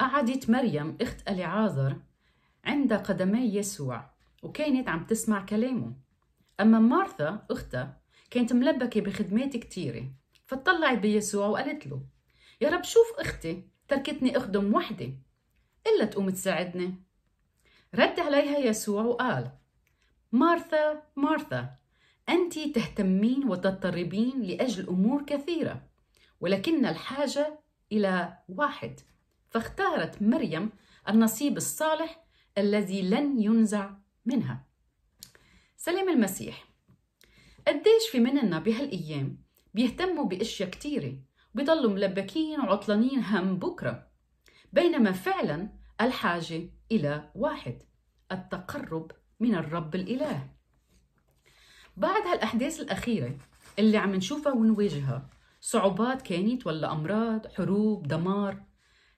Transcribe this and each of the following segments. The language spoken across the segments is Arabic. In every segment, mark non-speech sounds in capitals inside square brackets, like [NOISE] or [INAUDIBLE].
قعدت مريم أخت أليعازر عند قدمي يسوع وكانت عم تسمع كلامه أما مارثا أختها كانت ملبكة بخدمات كتيرة فطلعت بيسوع وقالت له يا رب شوف أختي تركتني أخدم وحدي إلا تقوم تساعدني رد عليها يسوع وقال مارثا مارثا أنت تهتمين وتضطربين لأجل أمور كثيرة ولكن الحاجة إلى واحد فاختارت مريم النصيب الصالح الذي لن ينزع منها سلام المسيح قديش في مننا بهالأيام بيهتموا بأشياء كثيره بيضلوا ملبكين وعطلانين هم بكرة بينما فعلا الحاجة إلى واحد التقرب من الرب الإله بعد هالأحداث الأخيرة اللي عم نشوفها ونواجهها صعوبات كانت ولا أمراض حروب دمار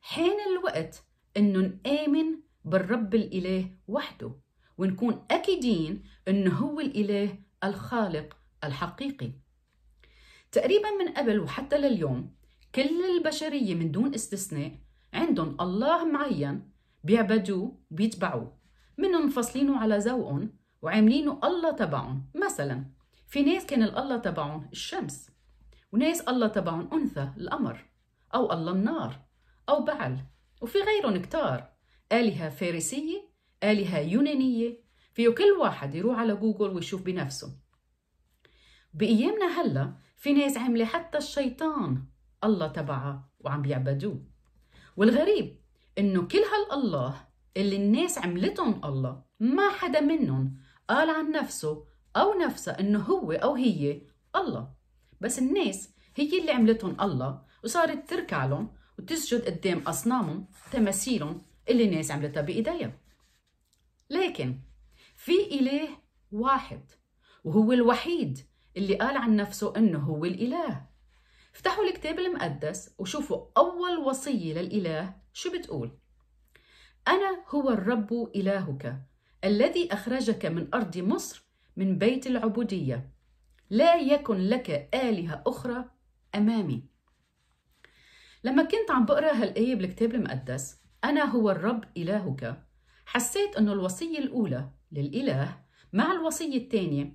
حين الوقت انه نآمن بالرب الإله وحده ونكون أكيدين انه هو الإله الخالق الحقيقي تقريبا من قبل وحتى لليوم كل البشرية من دون استثناء عندهم الله معين بيعبدوه بيتبعوه منهم مفصلينه على ذوقهم وعاملينه الله تبعهم مثلا في ناس كان الله تبعهم الشمس وناس الله تبعهم أنثى القمر أو الله النار أو بعل وفي غيرهم كتار آلهة فارسية آلهة يونانية فيه كل واحد يروح على جوجل ويشوف بنفسه بأيامنا هلا في ناس عاملة حتى الشيطان الله تبعها وعم بيعبدوه والغريب إنه كل هالالله اللي الناس عملتهم الله ما حدا منهم قال عن نفسه أو نفسه إنه هو أو هي الله بس الناس هي اللي عملتهم الله وصارت تركع لهم وتسجد قدام أصنامهم تماثيلهم اللي الناس عملتها بإيديها لكن في إله واحد وهو الوحيد اللي قال عن نفسه إنه هو الإله افتحوا الكتاب المقدس وشوفوا أول وصية للإله شو بتقول أنا هو الرب إلهك الذي أخرجك من أرض مصر من بيت العبودية لا يكن لك آلهة أخرى أمامي لما كنت عم بقرا هالآية بالكتاب المقدس أنا هو الرب إلهك حسيت إنه الوصية الأولى للإله مع الوصية الثانية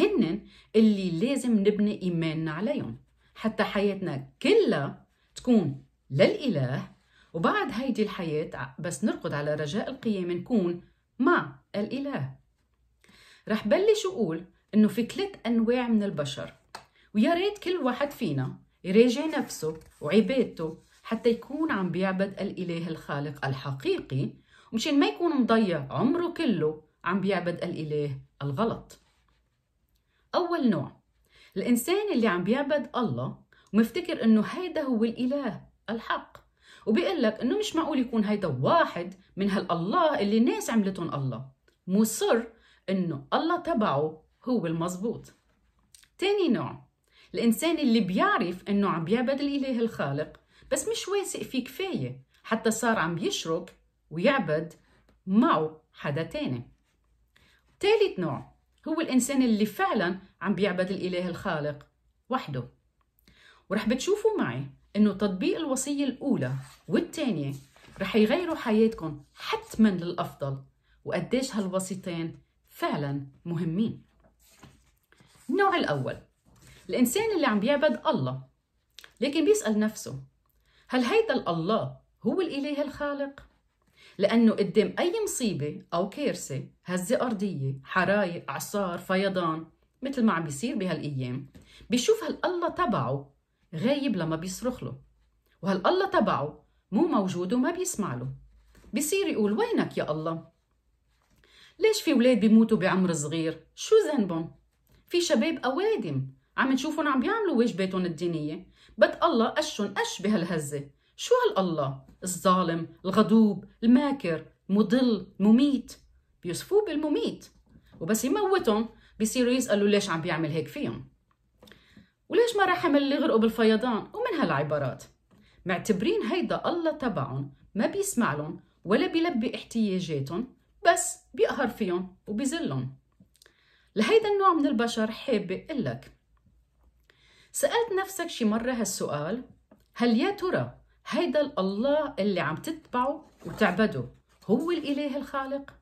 هن اللي لازم نبني إيماننا عليهم حتى حياتنا كلها تكون للإله وبعد هيدي الحياة بس نرقد على رجاء القيامة نكون مع الإله رح بلش أقول إنه في ثلاث أنواع من البشر ويا ريت كل واحد فينا يراجع نفسه وعبادته حتى يكون عم بيعبد الإله الخالق الحقيقي مشان ما يكون مضيع عمره كله عم بيعبد الإله الغلط أول نوع الإنسان اللي عم بيعبد الله ومفتكر إنه هيدا هو الإله الحق وبيقول لك إنه مش معقول يكون هيدا واحد من هالالله اللي الناس عملتهم الله مصر إنه الله تبعه هو المزبوط تاني نوع الإنسان اللي بيعرف إنه عم بيعبد الإله الخالق بس مش واثق فيه كفاية حتى صار عم بيشرك ويعبد معه حدا تاني ثالث نوع هو الإنسان اللي فعلا عم بيعبد الإله الخالق وحده ورح بتشوفوا معي إنه تطبيق الوصية الأولى والثانية رح يغيروا حياتكم حتما للأفضل وقديش هالوصيتين فعلا مهمين النوع الأول الإنسان اللي عم بيعبد الله لكن بيسأل نفسه هل هيدا الله هو الإله الخالق؟ لأنه قدام أي مصيبة أو كارثة هزة أرضية حرايق أعصار فيضان مثل ما عم بيصير بهالأيام بيشوف هالالله تبعه غايب لما بيصرخ له وهالله تبعه مو موجود وما بيسمع له بيصير يقول وينك يا الله ليش في ولاد بيموتوا بعمر صغير شو ذنبهم في شباب أوادم عم نشوفهم عم بيعملوا واجباتهم الدينيه بد الله قشهم قش بهالهزه شو هالله الظالم الغضوب الماكر مضل مميت بيوصفوه بالمميت وبس يموتهم بيصيروا يسألوا ليش عم بيعمل هيك فيهم وليش ما رحم اللي غرقوا بالفيضان ومن هالعبارات معتبرين هيدا الله تبعهم ما بيسمع لهم ولا بيلبي احتياجاتهم بس بيقهر فيهم وبيزلهم لهيدا النوع من البشر حابة لك سألت نفسك شي مرة هالسؤال هل يا ترى هيدا الله اللي عم تتبعه وتعبده هو الإله الخالق؟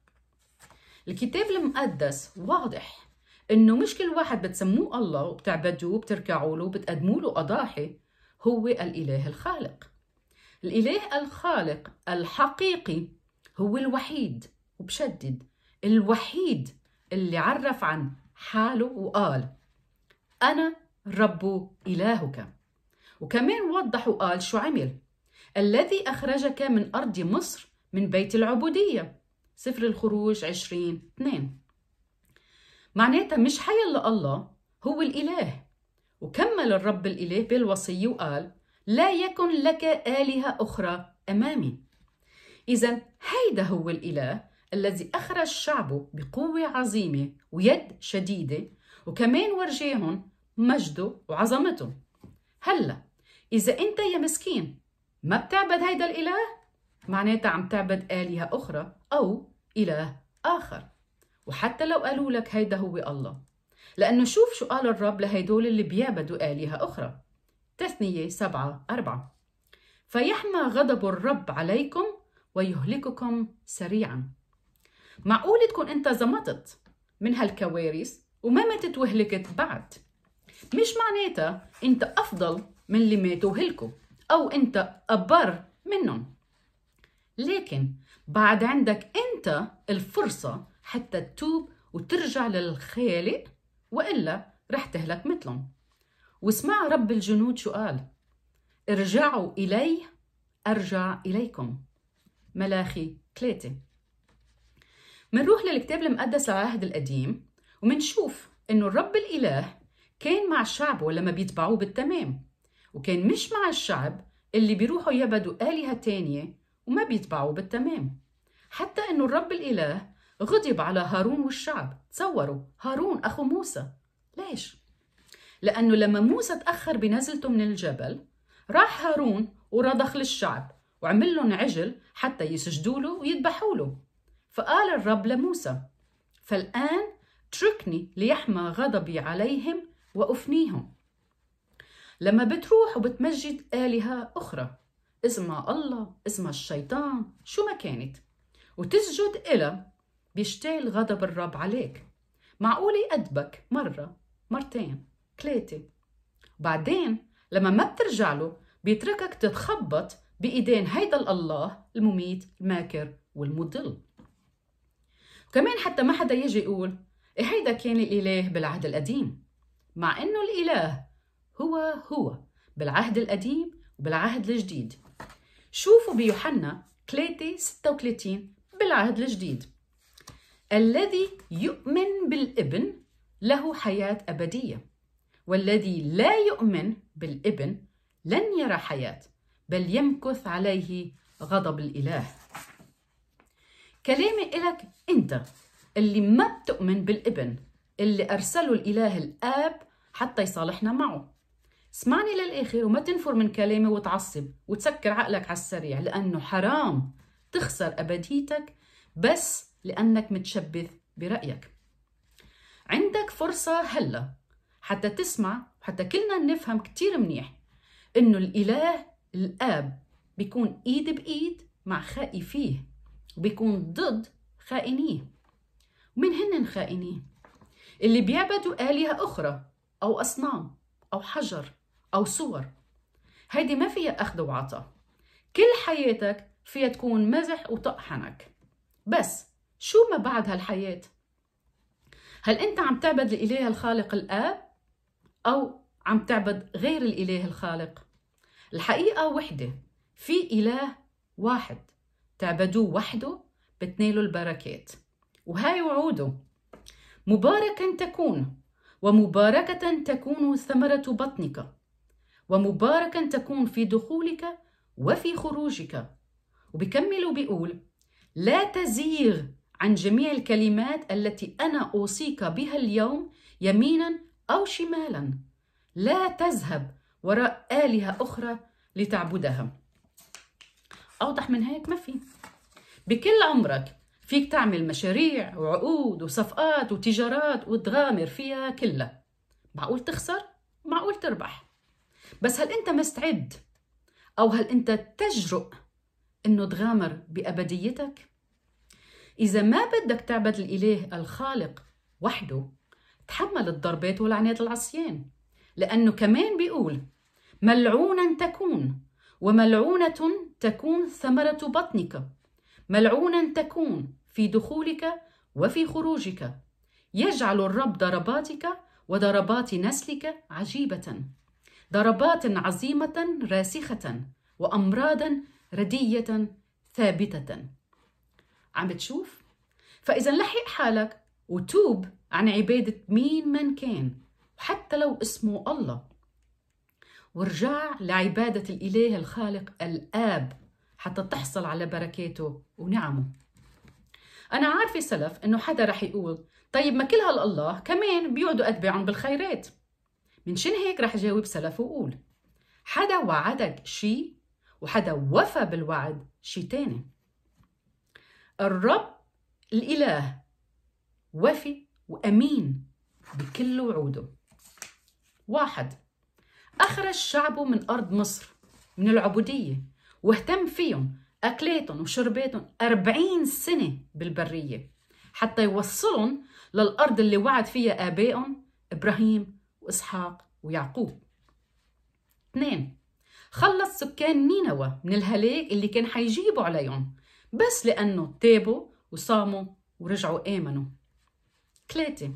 الكتاب المقدس واضح إنه مش كل واحد بتسموه الله وبتعبدوه وبتركعوا له وبتقدموا له أضاحي هو الإله الخالق الإله الخالق الحقيقي هو الوحيد وبشدد الوحيد اللي عرف عن حاله وقال أنا الرب إلهك وكمان وضح وقال شو عمل الذي أخرجك من أرض مصر من بيت العبودية سفر الخروج 20 2 معناتها مش حيلا الله هو الإله وكمل الرب الإله بالوصية وقال لا يكن لك آلهة أخرى أمامي إذا هيدا هو الإله الذي أخرج شعبه بقوة عظيمة ويد شديدة وكمان ورجاهم مجده وعظمته هلا إذا أنت يا مسكين ما بتعبد هيدا الإله معناتها عم تعبد آلهة أخرى أو إله آخر وحتى لو قالوا لك هيدا هو الله لأنه شوف شو قال الرب لهيدول اللي بيعبدوا آلهة أخرى تثنية سبعة أربعة فيحمى غضب الرب عليكم ويهلككم سريعا معقول تكون أنت زمطت من هالكوارث وما ماتت وهلكت بعد مش معناتها انت افضل من اللي ماتوا هلكوا او انت ابر منهم لكن بعد عندك انت الفرصه حتى تتوب وترجع للخالق والا رح تهلك مثلهم واسمع رب الجنود شو قال ارجعوا الي ارجع اليكم ملاخي ثلاثة منروح للكتاب المقدس العهد القديم ومنشوف انه الرب الاله كان مع الشعب ولما بيتبعوه بالتمام وكان مش مع الشعب اللي بيروحوا يبدوا آلهة تانية وما بيتبعوه بالتمام حتى إنه الرب الإله غضب على هارون والشعب تصوروا هارون أخو موسى ليش؟ لأنه لما موسى تأخر بنزلته من الجبل راح هارون ورضخ للشعب وعمل لهم عجل حتى يسجدوا له ويذبحوا له فقال الرب لموسى فالآن اتركني ليحمى غضبي عليهم وأفنيهم لما بتروح وبتمجد آلهة أخرى اسمها الله اسمها الشيطان شو ما كانت وتسجد إلى بيشتعل غضب الرب عليك معقول يأدبك مرة مرتين ثلاثة بعدين لما ما بترجع له بيتركك تتخبط بإيدين هيدا الله المميت الماكر والمضل كمان حتى ما حدا يجي يقول إيه هيدا كان الإله بالعهد القديم مع أنه الإله هو هو بالعهد القديم وبالعهد الجديد شوفوا بيوحنا 3 36 بالعهد الجديد الذي يؤمن بالابن له حياة أبدية والذي لا يؤمن بالابن لن يرى حياة بل يمكث عليه غضب الإله كلامي إلك أنت اللي ما بتؤمن بالابن اللي أرسله الإله الآب حتى يصالحنا معه اسمعني للآخر وما تنفر من كلامي وتعصب وتسكر عقلك على السريع لأنه حرام تخسر أبديتك بس لأنك متشبث برأيك عندك فرصة هلا حتى تسمع وحتى كلنا نفهم كتير منيح إنه الإله الآب بيكون إيد بإيد مع خائفيه وبيكون ضد خائنيه ومن هن خائنيه؟ اللي بيعبدوا آلهة أخرى أو أصنام أو حجر أو صور هيدي ما فيها أخذ وعطاء كل حياتك فيها تكون مزح وطقحنك بس شو ما بعد هالحياة هل أنت عم تعبد الإله الخالق الآب أو عم تعبد غير الإله الخالق الحقيقة وحدة في إله واحد تعبدوه وحده بتنالوا البركات وهاي وعوده مباركا تكون ومباركة تكون ثمرة بطنك ومباركا تكون في دخولك وفي خروجك وبكمل وبيقول لا تزيغ عن جميع الكلمات التي أنا أوصيك بها اليوم يمينا أو شمالا لا تذهب وراء آلهة أخرى لتعبدها أوضح من هيك ما في بكل عمرك فيك تعمل مشاريع وعقود وصفقات وتجارات وتغامر فيها كلها معقول تخسر معقول تربح بس هل انت مستعد او هل انت تجرؤ انه تغامر بابديتك اذا ما بدك تعبد الاله الخالق وحده تحمل الضربات والعنات العصيان لانه كمان بيقول ملعونا تكون وملعونه تكون ثمره بطنك ملعونا تكون في دخولك وفي خروجك يجعل الرب ضرباتك وضربات نسلك عجيبه ضربات عظيمه راسخه وامراضا رديه ثابته عم بتشوف فاذا لحق حالك وتوب عن عباده مين من كان وحتى لو اسمه الله وارجع لعباده الاله الخالق الاب حتى تحصل على بركاته ونعمه أنا عارفة سلف إنه حدا رح يقول طيب ما كل هالله كمان بيقعدوا أتباعهم بالخيرات من شان هيك رح جاوب سلف وقول حدا وعدك شي وحدا وفى بالوعد شي تاني الرب الإله وفي وأمين بكل وعوده واحد أخرج شعبه من أرض مصر من العبودية واهتم فيهم أكلاتهم وشرباتهم أربعين سنة بالبرية حتى يوصلهم للأرض اللي وعد فيها آبائهم إبراهيم وإسحاق ويعقوب اثنين خلص سكان نينوى من الهلاك اللي كان حيجيبوا عليهم بس لأنه تابوا وصاموا ورجعوا آمنوا ثلاثة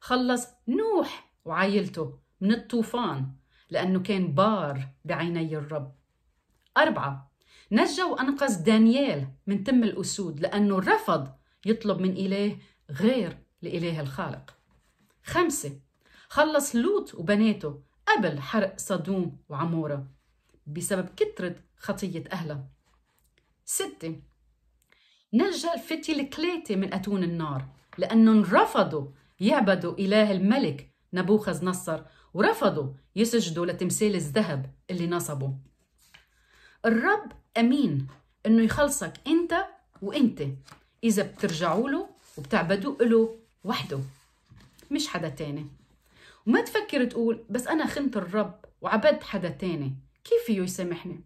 خلص نوح وعائلته من الطوفان لأنه كان بار بعيني الرب أربعة نجى وأنقذ دانيال من تم الأسود لأنه رفض يطلب من إله غير لإله الخالق خمسة خلص لوط وبناته قبل حرق صدوم وعمورة بسبب كثرة خطية أهلها ستة نجى الفتي الكليتة من أتون النار لأنهم رفضوا يعبدوا إله الملك نبوخذ نصر ورفضوا يسجدوا لتمثال الذهب اللي نصبه الرب امين انه يخلصك انت وانت اذا بترجعوا له وبتعبدوا له وحده مش حدا تاني وما تفكر تقول بس انا خنت الرب وعبدت حدا تاني كيف فيه يسامحني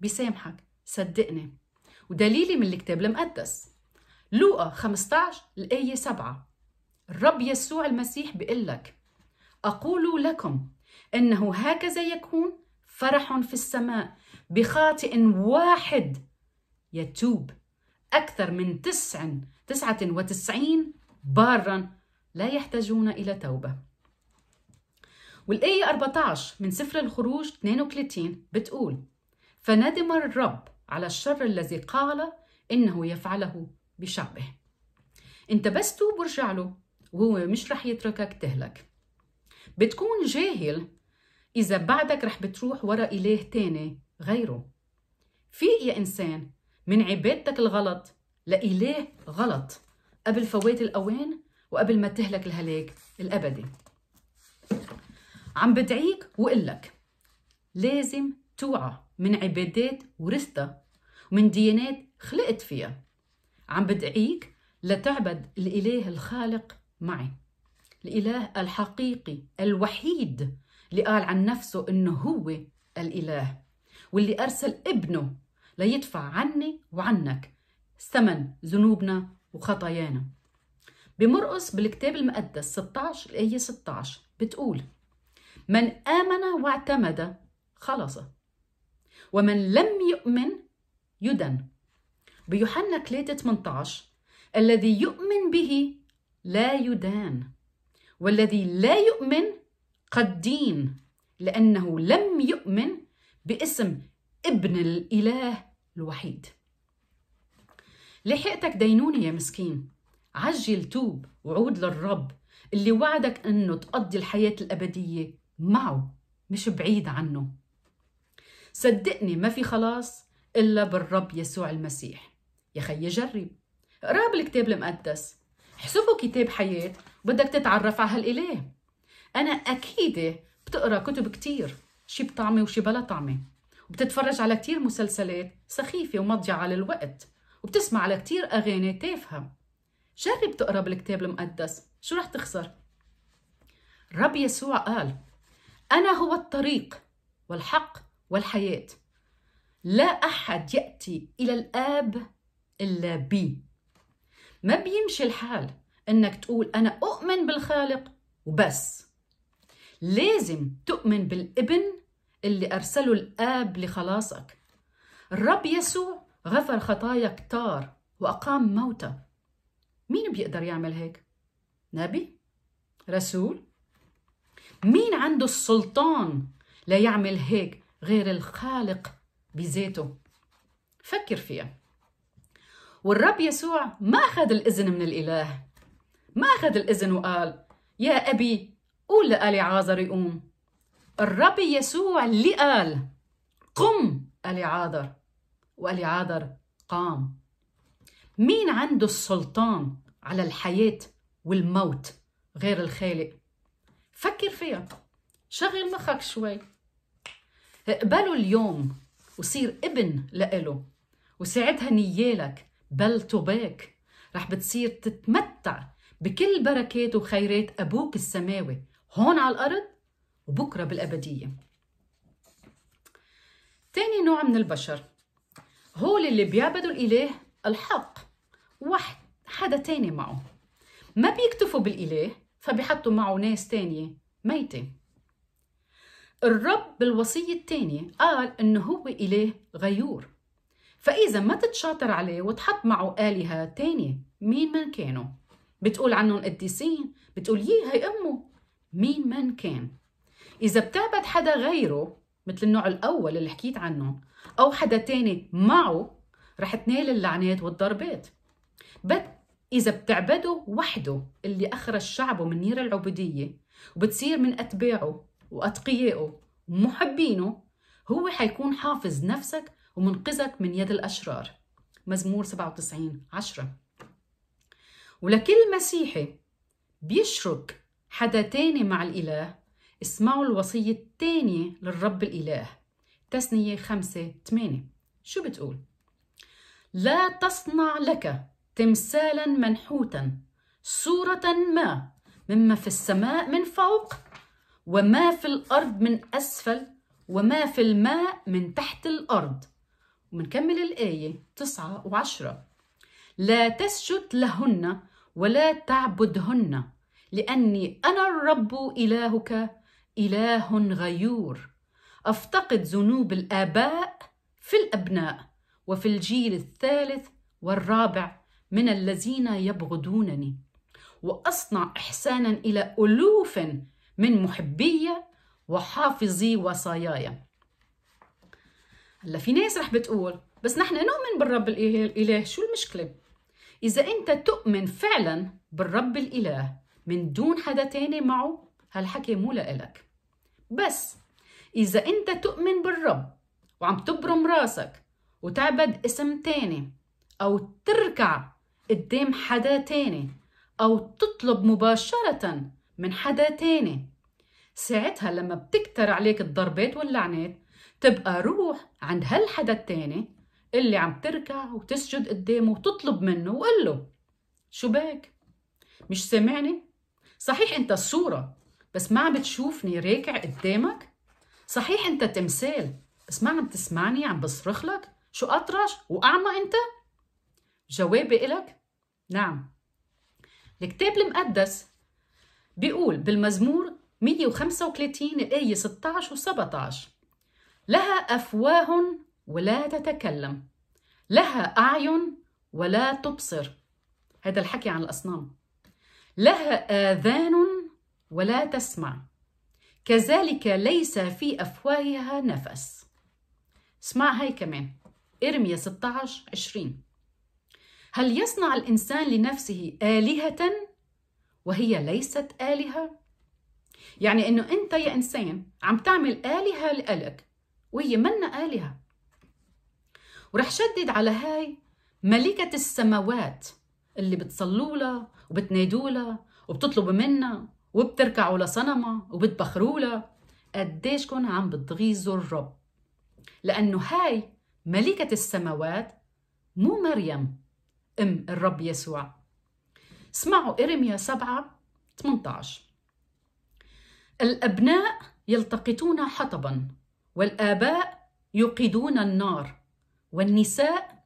بيسامحك صدقني ودليلي من الكتاب المقدس لوقا 15 الآية 7 الرب يسوع المسيح بيقول لك أقول لكم إنه هكذا يكون فرح في السماء بخاطئ واحد يتوب أكثر من تسع تسعة وتسعين بارا لا يحتاجون إلى توبة والآية 14 من سفر الخروج 32 بتقول فندم الرب على الشر الذي قال إنه يفعله بشعبه أنت بس توب وارجع له وهو مش رح يتركك تهلك بتكون جاهل إذا بعدك رح بتروح ورا إله تاني غيره فيق يا إنسان من عبادتك الغلط لإله غلط قبل فوات الأوان وقبل ما تهلك الهلاك الأبدي عم بدعيك وقلك لازم توعى من عبادات ورثتها ومن ديانات خلقت فيها عم بدعيك لتعبد الإله الخالق معي الإله الحقيقي الوحيد اللي قال عن نفسه إنه هو الإله واللي أرسل ابنه ليدفع عني وعنك ثمن ذنوبنا وخطايانا بمرقص بالكتاب المقدس 16 الآية 16 بتقول من آمن واعتمد خلص ومن لم يؤمن يدن بيوحنا 3 18 الذي يؤمن به لا يدان والذي لا يؤمن قد دين لأنه لم يؤمن باسم ابن الإله الوحيد لحقتك دينونة يا مسكين عجل توب وعود للرب اللي وعدك أنه تقضي الحياة الأبدية معه مش بعيد عنه صدقني ما في خلاص إلا بالرب يسوع المسيح يا خي جرب اقرا بالكتاب المقدس احسبه كتاب حياة بدك تتعرف على هالإله أنا أكيدة بتقرا كتب كتير شي بطعمه وشي بلا طعمه وبتتفرج على كتير مسلسلات سخيفة ومضيعة للوقت وبتسمع على كتير أغاني تافهة جرب تقرب الكتاب المقدس شو رح تخسر؟ الرب يسوع قال أنا هو الطريق والحق والحياة لا أحد يأتي إلى الآب إلا بي ما بيمشي الحال إنك تقول أنا أؤمن بالخالق وبس لازم تؤمن بالابن اللي أرسله الآب لخلاصك الرب يسوع غفر خطايا كتار وأقام موتى مين بيقدر يعمل هيك؟ نبي؟ رسول؟ مين عنده السلطان ليعمل هيك غير الخالق بذاته؟ فكر فيها والرب يسوع ما أخذ الإذن من الإله ما أخذ الإذن وقال يا أبي قول لألي عازر يقوم الرب يسوع اللي قال قم ألي عازر وقالي عازر قام مين عنده السلطان على الحياة والموت غير الخالق فكر فيها شغل مخك شوي اقبله اليوم وصير ابن لإله وساعتها نيالك بل توباك رح بتصير تتمتع بكل بركات وخيرات أبوك السماوي هون على الأرض وبكرة بالأبدية تاني نوع من البشر هو اللي بيعبدوا الإله الحق واحد حدا تاني معه ما بيكتفوا بالإله فبيحطوا معه ناس تانية ميتة الرب بالوصية التانية قال إنه هو إله غيور فإذا ما تتشاطر عليه وتحط معه آلهة تانية مين من كانوا بتقول عنهم قديسين بتقول يي هي أمه مين من كان إذا بتعبد حدا غيره مثل النوع الأول اللي حكيت عنه أو حدا تاني معه رح تنال اللعنات والضربات بس إذا بتعبده وحده اللي أخرج شعبه من نير العبودية وبتصير من أتباعه وأتقيائه ومحبينه هو حيكون حافظ نفسك ومنقذك من يد الأشرار مزمور 97 10 ولكل مسيحي بيشرك حدا تاني مع الإله اسمعوا الوصية التانية للرب الإله تسنية خمسة ثمانية شو بتقول؟ لا تصنع لك تمثالا منحوتا صورة ما مما في السماء من فوق وما في الأرض من أسفل وما في الماء من تحت الأرض ومنكمل الآية تسعة وعشرة لا تسجد لهن ولا تعبدهن لأني أنا الرب إلهك إله غيور أفتقد ذنوب الآباء في الأبناء وفي الجيل الثالث والرابع من الذين يبغضونني واصنع احسانا الى الوف من محبي وحافظي وصاياي هلا في ناس رح بتقول بس نحن نؤمن بالرب الاله شو المشكله اذا انت تؤمن فعلا بالرب الاله من دون حدا تاني معه هالحكي مو لإلك بس إذا أنت تؤمن بالرب وعم تبرم راسك وتعبد اسم تاني أو تركع قدام حدا تاني أو تطلب مباشرة من حدا تاني ساعتها لما بتكتر عليك الضربات واللعنات تبقى روح عند هالحدا التاني اللي عم تركع وتسجد قدامه وتطلب منه وقل له شو بك مش سامعني صحيح انت الصورة بس ما عم بتشوفني راكع قدامك صحيح انت تمثال بس ما عم تسمعني عم بصرخ لك شو اطرش واعمى انت جوابي إلك نعم الكتاب المقدس بيقول بالمزمور 135 الآية 16 و17 لها أفواه ولا تتكلم لها أعين ولا تبصر هذا الحكي عن الأصنام لها آذان ولا تسمع كذلك ليس في أفواهها نفس اسمع هاي كمان إرميا 16 20 هل يصنع الإنسان لنفسه آلهة وهي ليست آلهة؟ يعني إنه أنت يا إنسان عم تعمل آلهة لإلك وهي منا آلهة ورح شدد على هاي ملكة السماوات اللي بتصلوا لها وبتنادوا لها وبتطلبوا منها وبتركعوا لصنمها وبتبخروا لها قديشكن عم بتغيظوا الرب لأنه هاي ملكة السماوات مو مريم أم الرب يسوع اسمعوا إرميا 7 18 الأبناء يلتقطون حطبا والآباء يوقدون النار والنساء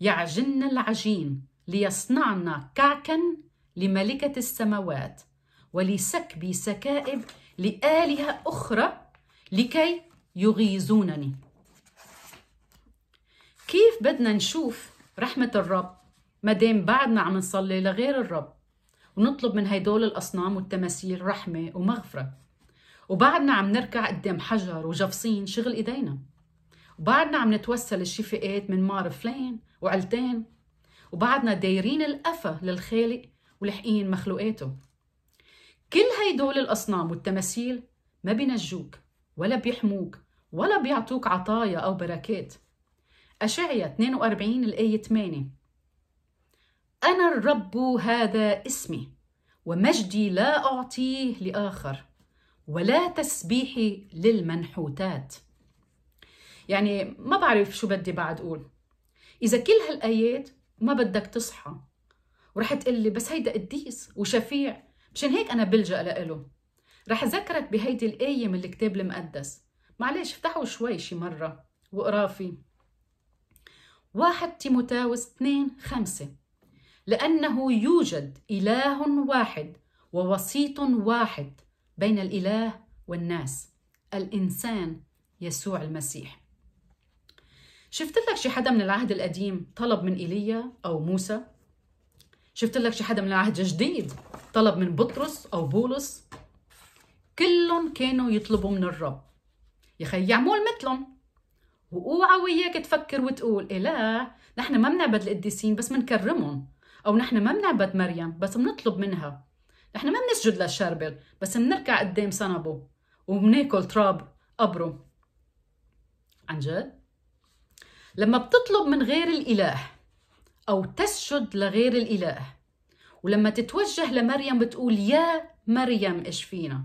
يعجن العجين ليصنعن كعكا لملكة السماوات ولسكبي سكائب لآلهة أخرى لكي يغيظونني كيف بدنا نشوف رحمة الرب دام بعدنا عم نصلي لغير الرب ونطلب من هيدول الأصنام والتماثيل رحمة ومغفرة وبعدنا عم نركع قدام حجر وجفصين شغل إيدينا وبعدنا عم نتوسل الشفاءات من مار فلان وعلتين وبعدنا دايرين القفا للخالق ولحقين مخلوقاته كل هيدول الأصنام والتماثيل ما بينجوك ولا بيحموك ولا بيعطوك عطايا أو بركات أشعيا 42 الآية 8 أنا الرب هذا اسمي ومجدي لا أعطيه لآخر ولا تسبيحي للمنحوتات يعني ما بعرف شو بدي بعد أقول إذا كل هالآيات وما بدك تصحى ورح لي بس هيدا قديس وشفيع مشان هيك أنا بلجأ له رح أذكرك بهيدي الآية من الكتاب المقدس معلش افتحوا شوي شي مرة واقرا فيه واحد تيموتاوس 2 خمسة لأنه يوجد إله واحد ووسيط واحد بين الإله والناس الإنسان يسوع المسيح شفت لك شي حدا من العهد القديم طلب من ايليا او موسى شفت لك شي حدا من العهد الجديد طلب من بطرس او بولس كلهم كانوا يطلبوا من الرب يا خي يعمل مثلهم واوعى وياك تفكر وتقول إيه لا نحن ما بنعبد القديسين بس بنكرمهم او نحن ما بنعبد مريم بس بنطلب منها نحن ما بنسجد للشربل بس بنركع قدام صنبه وبناكل تراب قبره عن جد لما بتطلب من غير الإله أو تسجد لغير الإله ولما تتوجه لمريم بتقول يا مريم اشفينا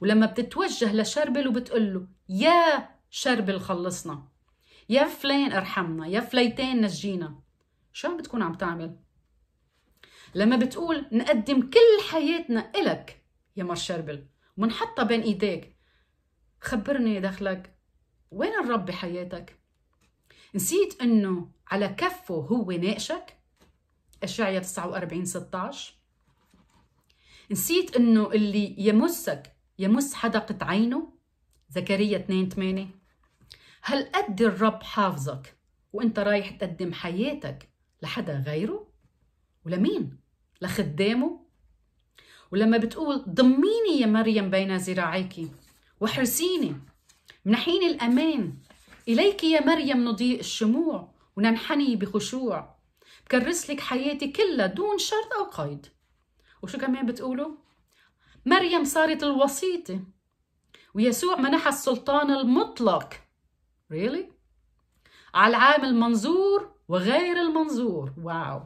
ولما بتتوجه لشربل وبتقول له يا شربل خلصنا يا فلان ارحمنا يا فليتين نجينا شو عم بتكون عم تعمل لما بتقول نقدم كل حياتنا إلك يا مر شربل ومنحطها بين إيديك خبرني دخلك وين الرب بحياتك نسيت انه على كفه هو ناقشك اشعيا 49 16 نسيت انه اللي يمسك يمس حدقة عينه زكريا 2 8 هل قد الرب حافظك وانت رايح تقدم حياتك لحدا غيره ولمين لخدامه ولما بتقول ضميني يا مريم بين ذراعيك وحرسيني منحيني الأمان إليك يا مريم نضيء الشموع وننحني بخشوع بكرس لك حياتي كلها دون شرط أو قيد وشو كمان بتقولوا؟ مريم صارت الوسيطة ويسوع منحها السلطان المطلق really? على العام المنظور وغير المنظور واو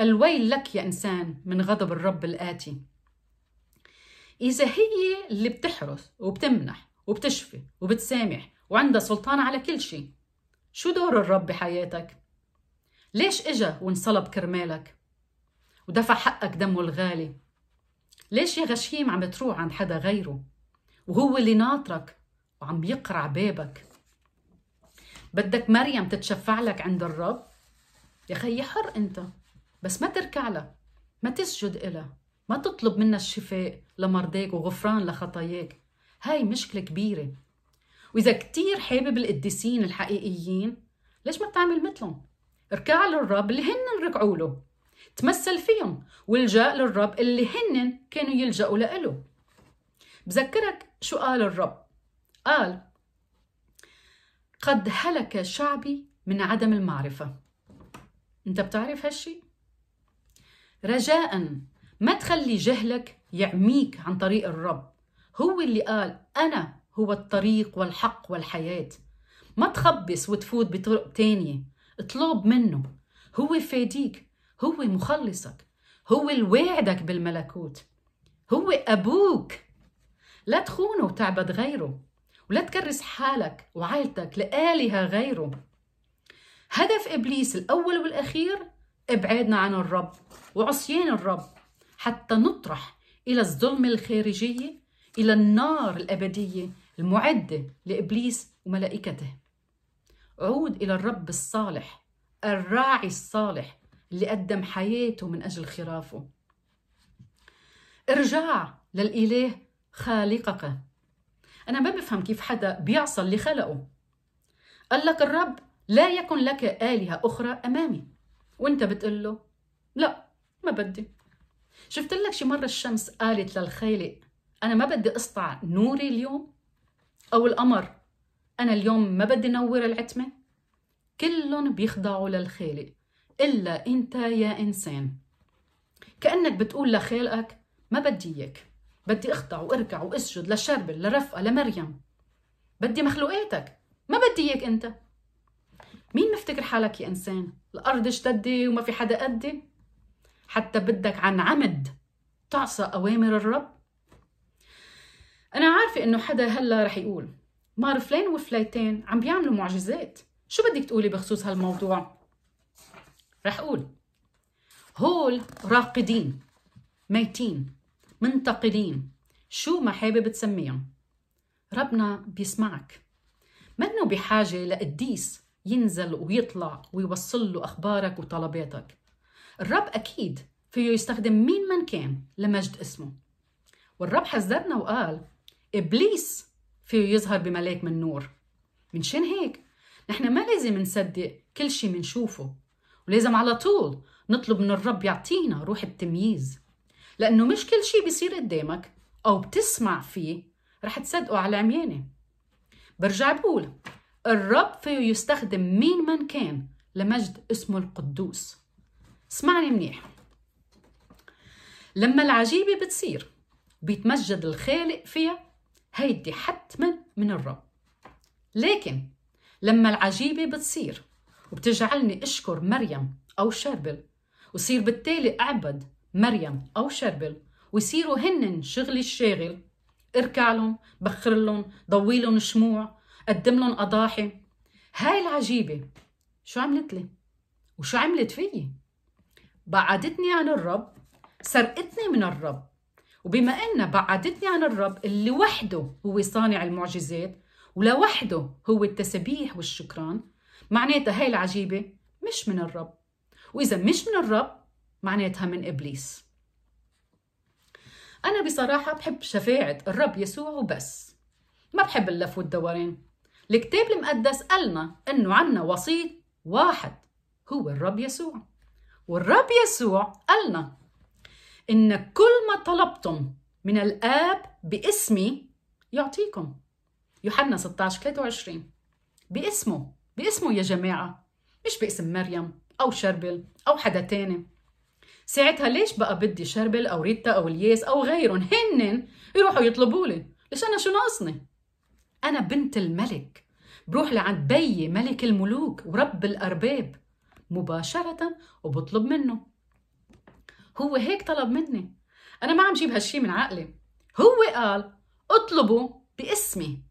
الويل لك يا إنسان من غضب الرب الآتي إذا هي اللي بتحرث وبتمنح وبتشفي وبتسامح وعندها سلطان على كل شيء شو دور الرب بحياتك؟ ليش إجا وانصلب كرمالك؟ ودفع حقك دمه الغالي ليش يا غشيم عم تروح عند حدا غيره؟ وهو اللي ناطرك وعم بيقرع بابك بدك مريم تتشفع لك عند الرب؟ يا خي حر أنت بس ما تركع لها ما تسجد إلها ما تطلب منها الشفاء لمرضيك وغفران لخطاياك هاي مشكلة كبيرة واذا كثير حابب القديسين الحقيقيين ليش ما بتعمل مثلهم اركع للرب اللي هن ركعوا له تمثل فيهم والجا للرب اللي هن كانوا يلجأوا لإله بذكرك شو قال الرب قال قد هلك شعبي من عدم المعرفة انت بتعرف هالشي؟ رجاء ما تخلي جهلك يعميك عن طريق الرب هو اللي قال أنا هو الطريق والحق والحياة ما تخبص وتفوت بطرق تانية اطلب منه هو فاديك هو مخلصك هو الواعدك بالملكوت هو أبوك لا تخونه وتعبد غيره ولا تكرس حالك وعائلتك لآلهة غيره هدف إبليس الأول والأخير إبعادنا عن الرب وعصيان الرب حتى نطرح إلى الظلم الخارجية إلى النار الأبدية المعدة لإبليس وملائكته عود إلى الرب الصالح الراعي الصالح اللي قدم حياته من أجل خرافه ارجع للإله خالقك أنا ما بفهم كيف حدا بيعصى اللي خلقه قال لك الرب لا يكن لك آلهة أخرى أمامي وانت بتقول له لا ما بدي شفت لك شي مرة الشمس قالت للخالق أنا ما بدي أسطع نوري اليوم أو القمر أنا اليوم ما بدي نور العتمة كلهم بيخضعوا للخالق إلا أنت يا إنسان كأنك بتقول لخالقك ما بدي إياك بدي أخضع وأركع وأسجد لشربل لرفقة لمريم بدي مخلوقاتك ما بدي إياك أنت مين مفتكر حالك يا إنسان الأرض اشتدي وما في حدا قدي حتى بدك عن عمد تعصى أوامر الرب أنا عارفة إنه حدا هلا رح يقول مار فلان وفليتين عم بيعملوا معجزات شو بدك تقولي بخصوص هالموضوع؟ رح أقول هول راقدين ميتين منتقدين شو ما حابب تسميهم ربنا بيسمعك منه بحاجة لقديس ينزل ويطلع ويوصل له أخبارك وطلباتك الرب أكيد فيه يستخدم مين من كان لمجد اسمه والرب حذرنا وقال إبليس فيه يظهر بملاك من نور منشان هيك نحن ما لازم نصدق كل شيء منشوفه ولازم على طول نطلب من الرب يعطينا روح التمييز لأنه مش كل شيء بيصير قدامك أو بتسمع فيه رح تصدقه على عميانة برجع بقول الرب فيه يستخدم مين من كان لمجد اسمه القدوس اسمعني منيح لما العجيبة بتصير بيتمجد الخالق فيها هيدي حتما من الرب لكن لما العجيبة بتصير وبتجعلني أشكر مريم أو شربل وصير بالتالي أعبد مريم أو شربل ويصيروا هن شغلي الشاغل لهم ضوي لهم شموع قدم لهم أضاحي هاي العجيبة شو عملت لي؟ وشو عملت فيي؟ بعدتني عن الرب سرقتني من الرب وبما أن بعدتني عن الرب اللي وحده هو صانع المعجزات ولوحده هو التسبيح والشكران معناتها هاي العجيبة مش من الرب وإذا مش من الرب معناتها من إبليس أنا بصراحة بحب شفاعة الرب يسوع وبس ما بحب اللف والدوران الكتاب المقدس قالنا إنه عنا وسيط واحد هو الرب يسوع والرب يسوع قالنا إن كل ما طلبتم من الآب باسمي يعطيكم يوحنا 16 23 باسمه باسمه يا جماعة مش باسم مريم أو شربل أو حدا تاني ساعتها ليش بقى بدي شربل أو ريتا أو الياس أو غيرهم هنن يروحوا يطلبوا لي ليش أنا شو ناقصني أنا بنت الملك بروح لعند بيي ملك الملوك ورب الأرباب مباشرة وبطلب منه هو هيك طلب مني انا ما عم جيب هالشي من عقلي هو قال اطلبوا باسمي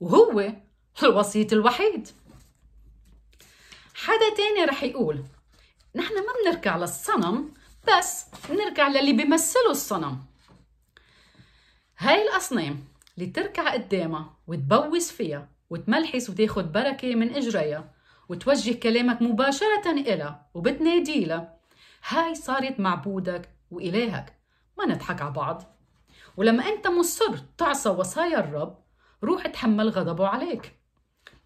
وهو الوسيط الوحيد حدا تاني رح يقول نحن ما بنركع للصنم بس بنركع للي بيمثلوا الصنم هاي الأصنام اللي تركع قدامها وتبوس فيها وتملحس وتاخد بركة من إجريها وتوجه كلامك مباشرة إلها وبتناديلا هاي صارت معبودك وإلهك ما نضحك على بعض ولما أنت مصر تعصى وصايا الرب روح تحمل غضبه عليك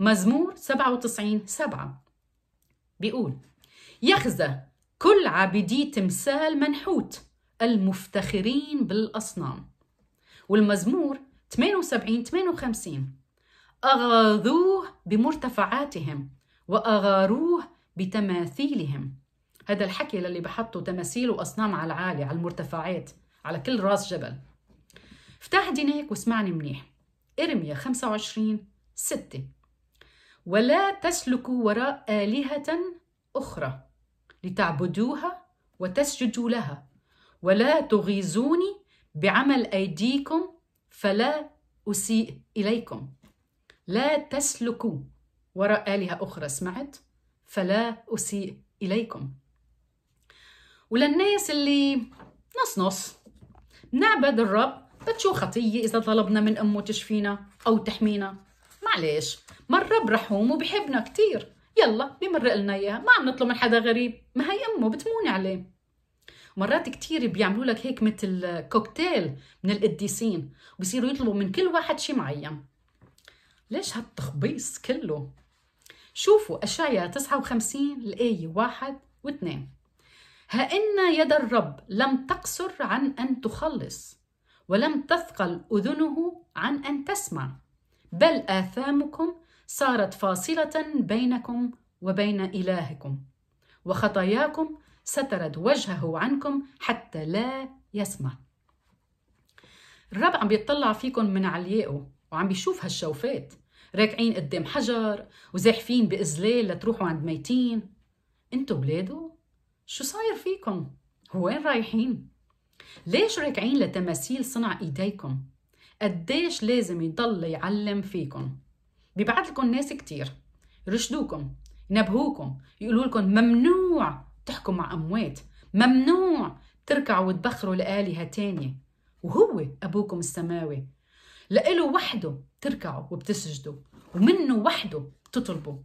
مزمور 97 7 بيقول يخزى كل عابدي تمثال منحوت المفتخرين بالأصنام والمزمور 78 58 أغاظوه بمرتفعاتهم وأغاروه بتماثيلهم هذا الحكي للي بحطوا تماثيل وأصنام على العالي على المرتفعات على كل راس جبل افتح دينيك واسمعني منيح ارميا 25 6 ولا تسلكوا وراء آلهة أخرى لتعبدوها وتسجدوا لها ولا تغيظوني بعمل أيديكم فلا أسيء إليكم لا تسلكوا وراء آلهة أخرى سمعت فلا أسيء إليكم وللناس اللي نص نص نعبد الرب بتشو خطية إذا طلبنا من أمه تشفينا أو تحمينا معلش ما الرب رحوم وبحبنا كتير يلا بمرق لنا إياها ما عم نطلب من حدا غريب ما هي أمه بتمون عليه مرات كتير بيعملوا لك هيك مثل كوكتيل من القديسين وبصيروا يطلبوا من كل واحد شي معين ليش هالتخبيص كله شوفوا أشعيا 59 الآية 1 و2 ها إن يد الرب لم تقصر عن أن تخلص ولم تثقل أذنه عن أن تسمع بل آثامكم صارت فاصلة بينكم وبين إلهكم وخطاياكم سترت وجهه عنكم حتى لا يسمع الرب عم بيطلع فيكم من عليائه وعم بيشوف هالشوفات راكعين قدام حجر وزاحفين بإزلال لتروحوا عند ميتين انتو ولاده شو صاير فيكم؟ وين رايحين؟ ليش راكعين لتماثيل صنع ايديكم؟ قديش لازم يضل يعلم فيكم؟ ببعد لكم ناس كتير يرشدوكم ينبهوكم يقولوا لكم ممنوع تحكوا مع اموات ممنوع تركعوا وتبخروا لآلهة تانية وهو أبوكم السماوي لإله وحده تركعوا وبتسجدوا ومنه وحده بتطلبوا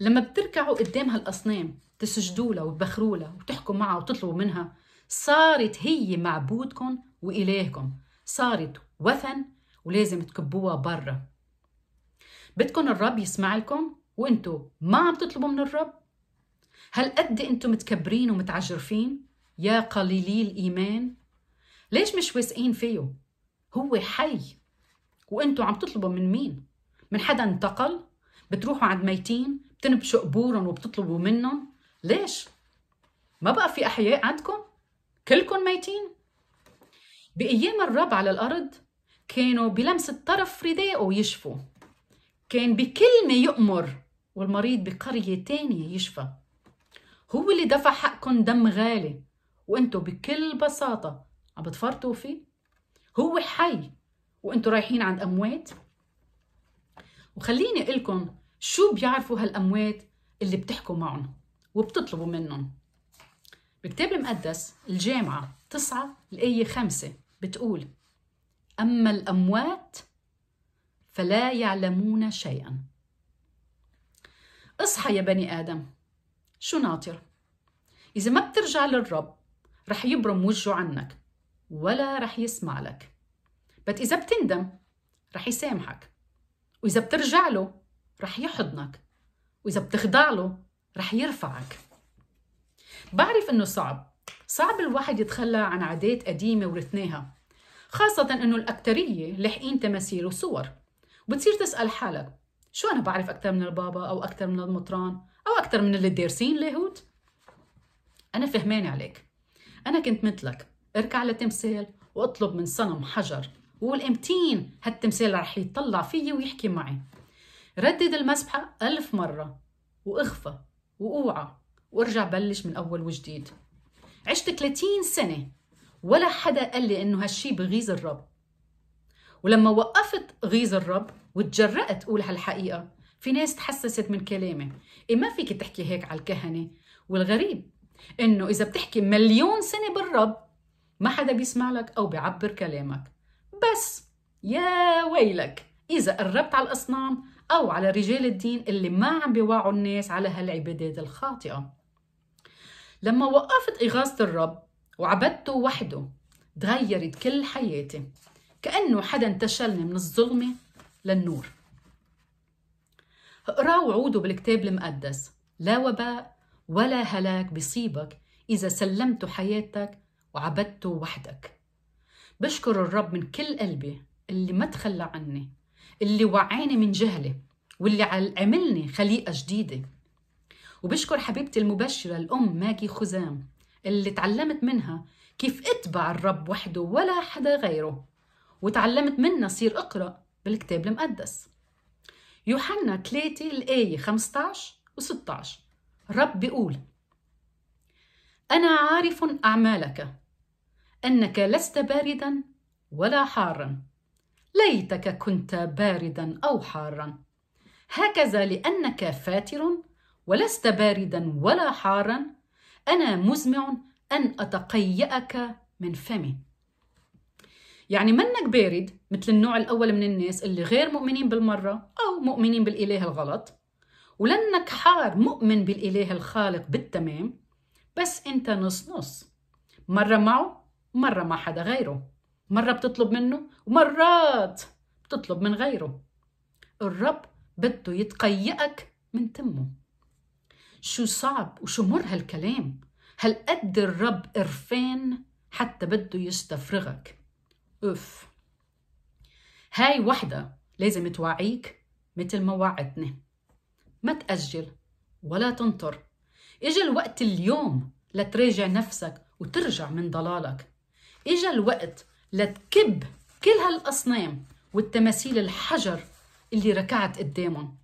لما بتركعوا قدام هالأصنام تسجدوا لها وتبخروا لها وتحكوا معها وتطلبوا منها صارت هي معبودكم وإلهكم صارت وثن ولازم تكبوها برا بدكم الرب يسمع لكم وانتو ما عم تطلبوا من الرب هل قد انتو متكبرين ومتعجرفين يا قليلي الإيمان ليش مش واثقين فيه هو حي وانتو عم تطلبوا من مين من حدا انتقل بتروحوا عند ميتين بتنبشوا قبورهم وبتطلبوا منهم ليش؟ ما بقى في أحياء عندكم؟ كلكم ميتين؟ بأيام الرب على الأرض كانوا بلمسة طرف ردائه يشفوا كان بكلمة يؤمر والمريض بقرية تانية يشفى هو اللي دفع حقكم دم غالي وانتو بكل بساطة عم بتفرطوا فيه هو حي وانتو رايحين عند أموات وخليني أقلكم شو بيعرفوا هالأموات اللي بتحكوا معهم وبتطلبوا منهم بالكتاب المقدس الجامعة تسعة الآية خمسة بتقول أما الأموات فلا يعلمون شيئا اصحى يا بني آدم شو ناطر إذا ما بترجع للرب رح يبرم وجهه عنك ولا رح يسمع لك بس إذا بتندم رح يسامحك وإذا بترجع له رح يحضنك وإذا بتخضع له رح يرفعك بعرف انه صعب صعب الواحد يتخلى عن عادات قديمة ورثناها خاصة انه الأكترية لاحقين تماثيل وصور وبتصير تسأل حالك شو أنا بعرف أكثر من البابا أو أكثر من المطران أو أكثر من اللي دارسين لاهوت أنا فهمان عليك أنا كنت مثلك اركع لتمثال واطلب من صنم حجر وقول امتين هالتمثال رح يطلع فيي ويحكي معي ردد المسبحة ألف مرة واخفى واوعى وارجع بلش من اول وجديد عشت 30 سنه ولا حدا قال لي انه هالشي بغيظ الرب ولما وقفت غيظ الرب وتجرأت اقول هالحقيقه في ناس تحسست من كلامي إيه ما فيك تحكي هيك على الكهنه والغريب انه اذا بتحكي مليون سنه بالرب ما حدا بيسمع لك او بيعبر كلامك بس يا ويلك اذا قربت على الاصنام أو على رجال الدين اللي ما عم بيوعوا الناس على هالعبادات الخاطئة لما وقفت إغاثة الرب وعبدته وحده تغيرت كل حياتي كأنه حدا انتشلني من الظلمة للنور اقرأوا وعوده بالكتاب المقدس لا وباء ولا هلاك بيصيبك إذا سلمت حياتك وعبدته وحدك بشكر الرب من كل قلبي اللي ما تخلى عني اللي وعاني من جهلي واللي عملني خليقة جديدة وبشكر حبيبتي المبشرة الأم ماجي خزام اللي تعلمت منها كيف اتبع الرب وحده ولا حدا غيره وتعلمت منها صير اقرأ بالكتاب المقدس يوحنا 3 الآية 15 و16 الرب بيقول أنا عارف أعمالك أنك لست باردا ولا حارا ليتك كنت باردا او حارا هكذا لانك فاتر ولست باردا ولا حارا انا مزمع ان اتقياك من فمي يعني منك بارد مثل النوع الاول من الناس اللي غير مؤمنين بالمره او مؤمنين بالاله الغلط ولانك حار مؤمن بالاله الخالق بالتمام بس انت نص نص مره معه مره مع حدا غيره مرة بتطلب منه ومرات بتطلب من غيره الرب بده يتقيئك من تمه شو صعب وشو مر هالكلام هالقد الرب قرفان حتى بده يستفرغك اف هاي وحدة لازم توعيك مثل ما وعدتني ما تأجل ولا تنطر اجا الوقت اليوم لتراجع نفسك وترجع من ضلالك اجا الوقت لتكب كل هالأصنام والتماثيل الحجر اللي ركعت قدامهم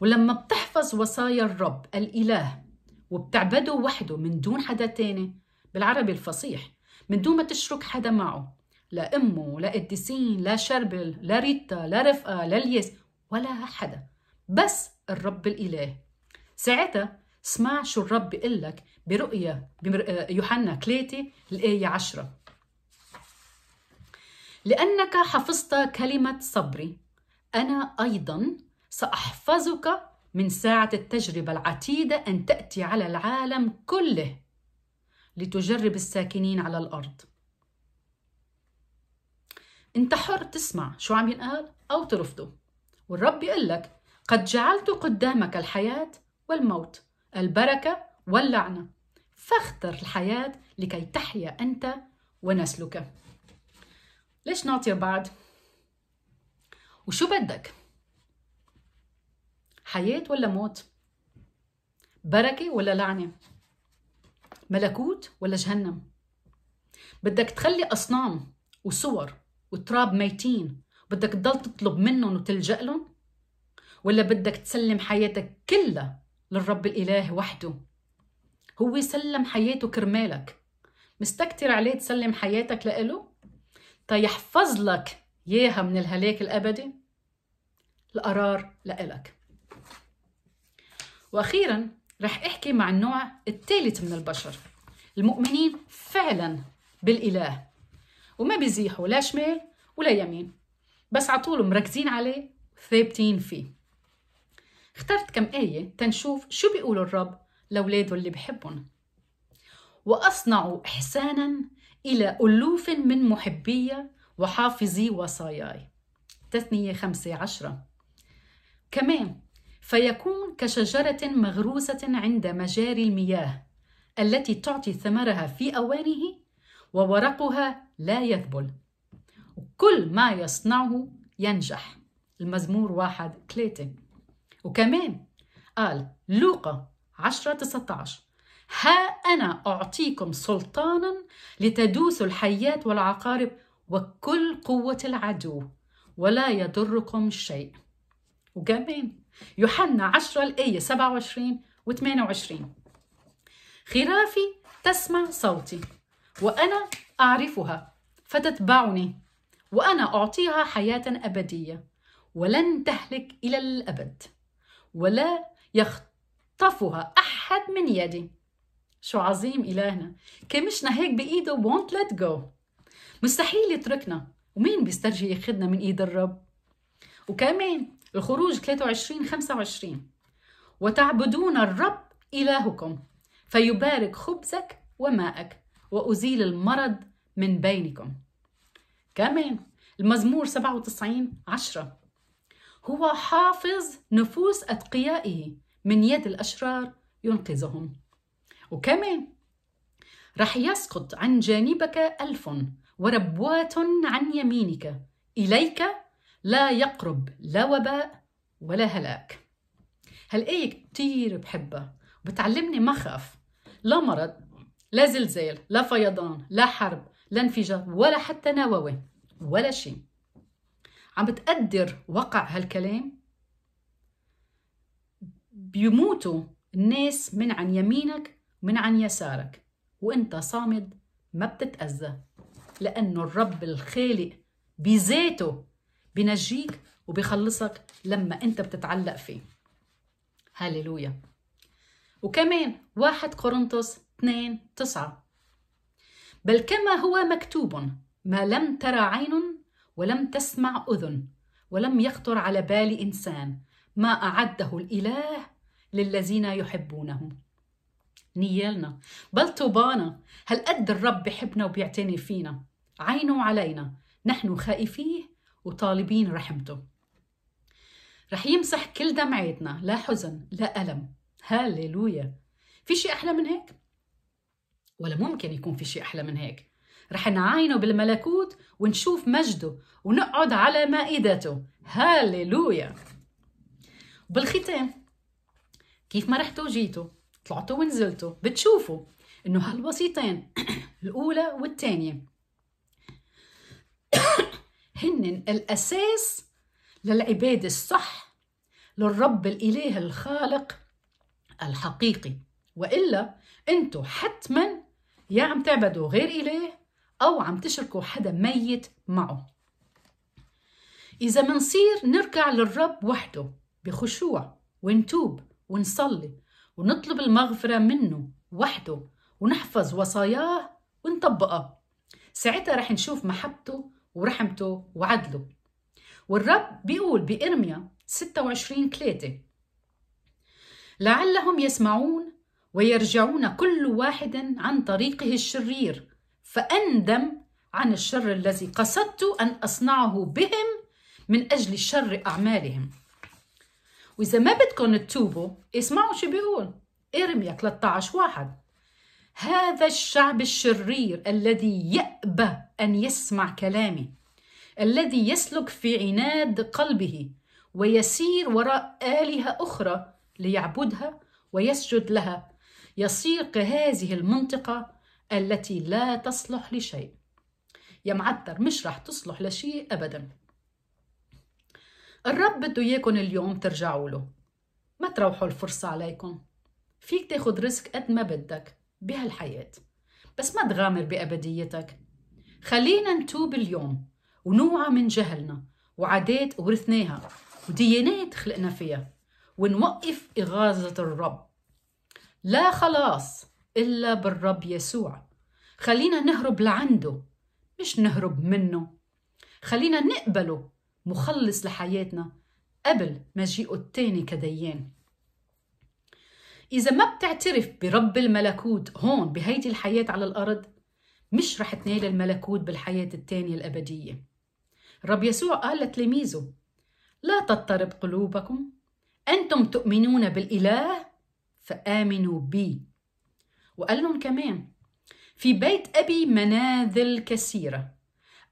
ولما بتحفظ وصايا الرب الإله وبتعبده وحده من دون حدا تاني بالعربي الفصيح من دون ما تشرك حدا معه لا أمه لا قديسين لا شربل لا ريتا لا رفقة لا الياس ولا حدا بس الرب الإله ساعتها اسمع شو الرب بيقول لك برؤيا آه، يوحنا 3 الآية 10 لأنك حفظت كلمة صبري أنا أيضا سأحفظك من ساعة التجربة العتيدة أن تأتي على العالم كله لتجرب الساكنين على الأرض أنت حر تسمع شو عم ينقال أو ترفضه والرب يقول لك قد جعلت قدامك الحياة والموت البركة واللعنة فاختر الحياة لكي تحيا أنت ونسلك ليش ناطية بعد؟ وشو بدك؟ حياة ولا موت؟ بركة ولا لعنة؟ ملكوت ولا جهنم؟ بدك تخلي أصنام وصور وتراب ميتين بدك تضل تطلب منهم وتلجأ لهم؟ ولا بدك تسلم حياتك كلها للرب الإله وحده؟ هو سلم حياته كرمالك مستكتر عليه تسلم حياتك لإله؟ تيحفظ لك ياها من الهلاك الأبدي القرار لإلك وأخيرا رح أحكي مع النوع الثالث من البشر المؤمنين فعلا بالإله وما بيزيحوا لا شمال ولا يمين بس عطول مركزين عليه ثابتين فيه اخترت كم آية تنشوف شو بيقول الرب لأولاده اللي بحبهم وأصنعوا إحسانا إلى ألوف من محبي وحافظي وصاياي تثنية خمسة عشرة كمان فيكون كشجرة مغروسة عند مجاري المياه التي تعطي ثمرها في أوانه وورقها لا يذبل وكل ما يصنعه ينجح المزمور واحد ثلاثة وكمان قال لوقا عشرة تسعة عشر ها أنا أعطيكم سلطانا لتدوسوا الحيات والعقارب وكل قوة العدو ولا يضركم شيء وقامين يوحنا 10 الآية 27 و 28 خرافي تسمع صوتي وأنا أعرفها فتتبعني وأنا أعطيها حياة أبدية ولن تهلك إلى الأبد ولا يخطفها أحد من يدي شو عظيم إلهنا كمشنا هيك بإيده won't let go مستحيل يتركنا ومين بيسترجي ياخدنا من إيد الرب وكمان الخروج 23 25 وتعبدون الرب إلهكم فيبارك خبزك وماءك وأزيل المرض من بينكم كمان المزمور 97 10 هو حافظ نفوس أتقيائه من يد الأشرار ينقذهم وكمان رح يسقط عن جانبك ألف وربوات عن يمينك إليك لا يقرب لا وباء ولا هلاك هالآية كتير بحبها وبتعلمني ما خاف لا مرض لا زلزال لا فيضان لا حرب لا انفجار ولا حتى نووي ولا شيء عم بتقدر وقع هالكلام بيموتوا الناس من عن يمينك من عن يسارك وانت صامد ما بتتأذى لأنه الرب الخالق بذاته بنجيك وبيخلصك لما انت بتتعلق فيه هللويا وكمان واحد كورنثوس 2 9 بل كما هو مكتوب ما لم ترى عين ولم تسمع أذن ولم يخطر على بال إنسان ما أعده الإله للذين يحبونه نيالنا بل طوبانا هل قد الرب بحبنا وبيعتني فينا عينه علينا نحن خائفيه وطالبين رحمته رح يمسح كل دمعتنا لا حزن لا ألم هاليلويا في شيء أحلى من هيك؟ ولا ممكن يكون في شيء أحلى من هيك رح نعاينه بالملكوت ونشوف مجده ونقعد على مائدته هاليلويا بالختام كيف ما رحتوا وجيتوا طلعتوا ونزلتوا بتشوفوا انه هالوسيطين [CLEARS THROAT] الاولى والثانيه [CLEARS THROAT] هن الاساس للعباده الصح للرب الاله الخالق الحقيقي والا انتم حتما يا عم تعبدوا غير اله او عم تشركوا حدا ميت معه اذا منصير نركع للرب وحده بخشوع ونتوب ونصلي ونطلب المغفرة منه وحده ونحفظ وصاياه ونطبقها ساعتها رح نشوف محبته ورحمته وعدله والرب بيقول بإرميا 26 3 لعلهم يسمعون ويرجعون كل واحد عن طريقه الشرير فأندم عن الشر الذي قصدت أن أصنعه بهم من أجل شر أعمالهم وإذا ما بدكم تتوبوا اسمعوا شو بيقول إرميا 13 واحد هذا الشعب الشرير الذي يأبى أن يسمع كلامي الذي يسلك في عناد قلبه ويسير وراء آلهة أخرى ليعبدها ويسجد لها يسير كهذه المنطقة التي لا تصلح لشيء يا معتر مش رح تصلح لشيء أبداً الرب بده اياكم اليوم ترجعوا له ما تروحوا الفرصة عليكم فيك تاخد رزق قد ما بدك بهالحياة بس ما تغامر بأبديتك خلينا نتوب اليوم ونوعى من جهلنا وعادات ورثناها وديانات خلقنا فيها ونوقف إغاظة الرب لا خلاص إلا بالرب يسوع خلينا نهرب لعنده مش نهرب منه خلينا نقبله مخلص لحياتنا قبل مجيئه التاني كديان إذا ما بتعترف برب الملكوت هون بهيدي الحياة على الأرض مش رح تنال الملكوت بالحياة التانية الأبدية رب يسوع قال لتلاميذه لا تضطرب قلوبكم أنتم تؤمنون بالإله فآمنوا بي وقال لهم كمان في بيت أبي منازل كثيرة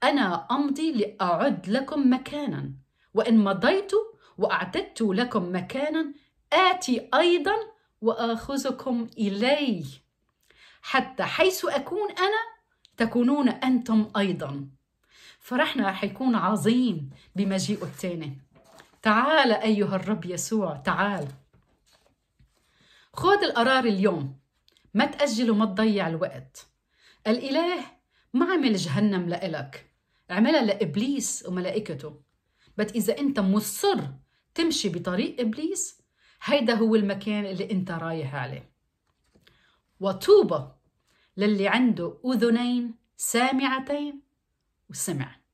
أنا أمضي لأعد لكم مكانا وإن مضيت وأعددت لكم مكانا آتي أيضا وآخذكم إلي حتى حيث أكون أنا تكونون أنتم أيضا فرحنا حيكون عظيم بمجيئه الثاني تعال أيها الرب يسوع تعال خذ القرار اليوم ما تأجل وما تضيع الوقت الإله ما عمل جهنم لإلك عملها لابليس وملائكته بس اذا انت مصر تمشي بطريق ابليس هيدا هو المكان اللي انت رايح عليه وطوبى للي عنده اذنين سامعتين وسمع